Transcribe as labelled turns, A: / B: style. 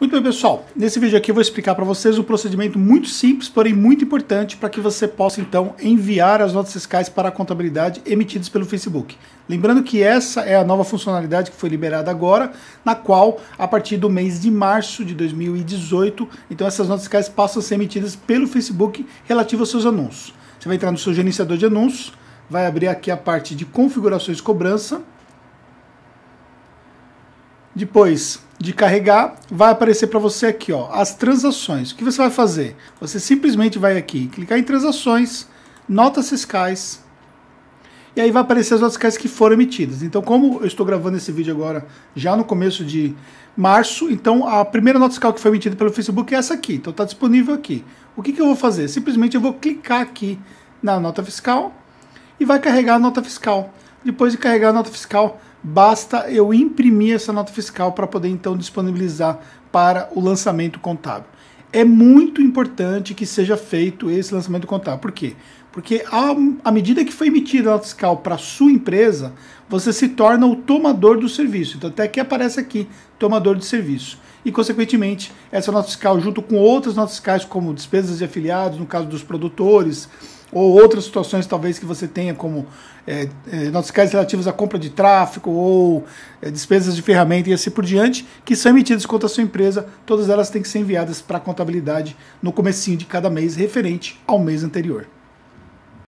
A: Muito bem, pessoal. Nesse vídeo aqui eu vou explicar para vocês um procedimento muito simples, porém muito importante para que você possa então enviar as notas fiscais para a contabilidade emitidas pelo Facebook. Lembrando que essa é a nova funcionalidade que foi liberada agora, na qual a partir do mês de março de 2018, então essas notas fiscais passam a ser emitidas pelo Facebook relativo aos seus anúncios. Você vai entrar no seu gerenciador de anúncios, vai abrir aqui a parte de configurações cobrança. Depois, de carregar, vai aparecer para você aqui, ó, as transações. O que você vai fazer? Você simplesmente vai aqui, clicar em transações, notas fiscais, e aí vai aparecer as notas fiscais que foram emitidas. Então, como eu estou gravando esse vídeo agora, já no começo de março, então a primeira nota fiscal que foi emitida pelo Facebook é essa aqui, então está disponível aqui. O que, que eu vou fazer? Simplesmente eu vou clicar aqui na nota fiscal e vai carregar a nota fiscal. Depois de carregar a nota fiscal, basta eu imprimir essa nota fiscal para poder então disponibilizar para o lançamento contábil. É muito importante que seja feito esse lançamento contábil. Por quê? Porque à medida que foi emitida a nota fiscal para sua empresa, você se torna o tomador do serviço. Então, até que aparece aqui, tomador de serviço. E, consequentemente, essa nota fiscal, junto com outras notas fiscais, como despesas de afiliados, no caso dos produtores, ou outras situações talvez que você tenha, como é, é, relativos à compra de tráfego ou é, despesas de ferramenta e assim por diante, que são emitidas contra a sua empresa, todas elas têm que ser enviadas para a contabilidade no comecinho de cada mês, referente ao mês anterior.